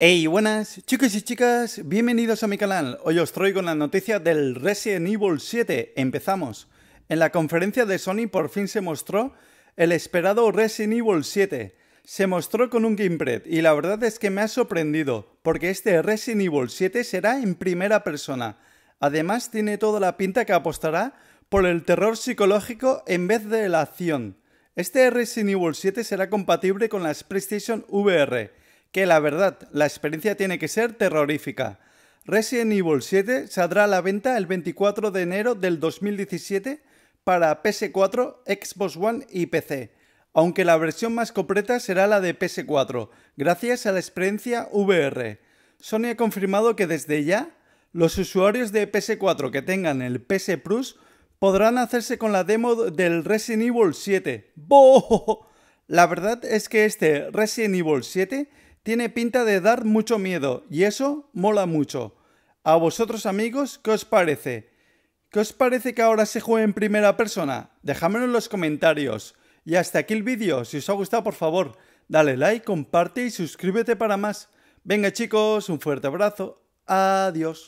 Hey, buenas chicos y chicas, bienvenidos a mi canal. Hoy os traigo la noticia del Resident Evil 7. Empezamos. En la conferencia de Sony por fin se mostró el esperado Resident Evil 7. Se mostró con un gameplay y la verdad es que me ha sorprendido, porque este Resident Evil 7 será en primera persona. Además tiene toda la pinta que apostará por el terror psicológico en vez de la acción. Este Resident Evil 7 será compatible con las PlayStation VR que la verdad, la experiencia tiene que ser terrorífica. Resident Evil 7 saldrá a la venta el 24 de enero del 2017 para PS4, Xbox One y PC, aunque la versión más completa será la de PS4, gracias a la experiencia VR. Sony ha confirmado que desde ya los usuarios de PS4 que tengan el PS Plus podrán hacerse con la demo del Resident Evil 7. ¡Boo! La verdad es que este Resident Evil 7 tiene pinta de dar mucho miedo y eso mola mucho. ¿A vosotros amigos qué os parece? ¿Qué os parece que ahora se juegue en primera persona? Déjamelo en los comentarios. Y hasta aquí el vídeo. Si os ha gustado, por favor, dale like, comparte y suscríbete para más. Venga chicos, un fuerte abrazo. Adiós.